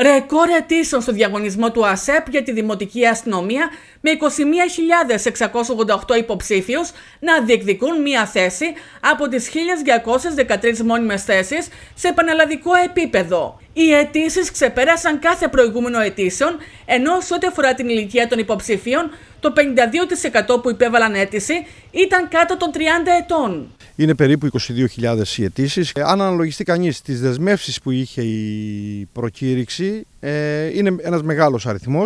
Ρεκόρ αιτήσεων στο διαγωνισμό του ΑΣΕΠ για τη Δημοτική Αστυνομία με 21.688 υποψήφιους να διεκδικούν μία θέση από τις 1.213 μόνιμες θέσεις σε πανελλαδικό επίπεδο. Οι αιτήσεις ξεπέρασαν κάθε προηγούμενο αιτήσεων, ενώ σε ό,τι αφορά την ηλικία των υποψηφίων, το 52% που υπέβαλαν αίτηση ήταν κάτω των 30 ετών. Είναι περίπου 22.000 οι αιτήσεις. Ε, αν αναλογιστεί κανείς τις δεσμεύσεις που είχε η προκήρυξη, ε, είναι ένας μεγάλος αριθμός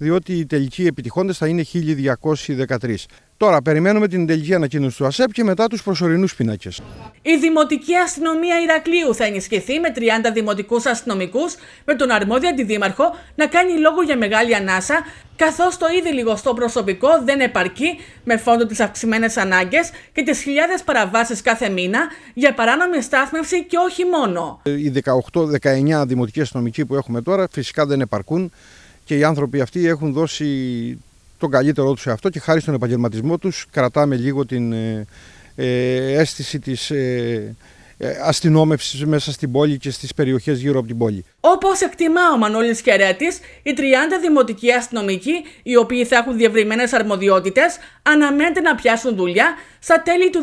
διότι οι τελικοί επιτυχώντες θα είναι 1213. Τώρα περιμένουμε την τελική ανακοίνωση του ΑΣΕΠ και μετά τους προσωρινούς πινάκες. Η Δημοτική Αστυνομία Ηρακλείου θα ενισχυθεί με 30 δημοτικούς αστυνομικούς με τον αρμόδιο αντιδήμαρχο να κάνει λόγο για μεγάλη ανάσα καθώς το ήδη λιγοστό προσωπικό δεν επαρκεί με φόντο τις αυξημένες ανάγκες και τις χιλιάδες παραβάσεις κάθε μήνα για παράνομη στάθμευση και όχι μόνο. Ε, οι 18-19 δημοτικοί αστυνομικοί που έχουμε τώρα φυσικά δεν επαρκούν και οι άνθρωποι αυτοί έχουν δώσει τον καλύτερό τους σε αυτό και χάρη στον επαγγελματισμό τους κρατάμε λίγο την ε, ε αίσθηση της ε, ε, αστυνόμευσης μέσα στην πόλη και στις περιοχές γύρω από την πόλη. Όπως εκτιμά ο Μανώλης Κερέτη, οι 30 δημοτικοί αστυνομικοί, οι οποίοι θα έχουν διευρυμένες αρμοδιότητες, αναμένεται να πιάσουν δουλειά στα τέλη του 2024.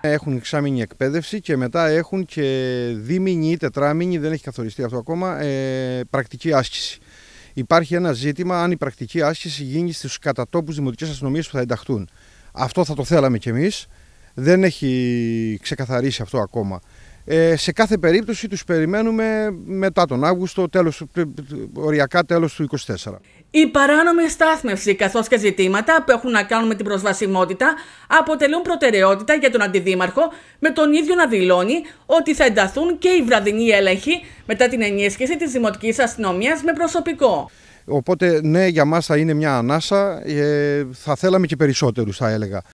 Έχουν εξάμηνη εκπαίδευση και μετά έχουν και δίμηνη ή τετράμηνη, δεν έχει καθοριστεί αυτό ακόμα, ε, πρακτική άσκηση. Υπάρχει ένα ζήτημα αν η πρακτική άσκηση γίνει στους κατατόπους δημοτικές αστυνομίες που θα ενταχθούν. Αυτό θα το θέλαμε κι εμείς δεν έχει ξεκαθαρίσει αυτό ακόμα. Ε, σε κάθε περίπτωση τους περιμένουμε μετά τον Αύγουστο, τέλος, οριακά τέλος του 24. Η παράνομη στάθμευση καθώς και ζητήματα που έχουν να κάνουν με την προσβασιμότητα αποτελούν προτεραιότητα για τον Αντιδήμαρχο με τον ίδιο να δηλώνει ότι θα ενταθούν και οι βραδινοί έλεγχοι μετά την ενίσχυση της Δημοτικής Αστυνομίας με προσωπικό. Οπότε ναι για μας θα είναι μια ανάσα, ε, θα θέλαμε και περισσότερους θα έλεγα.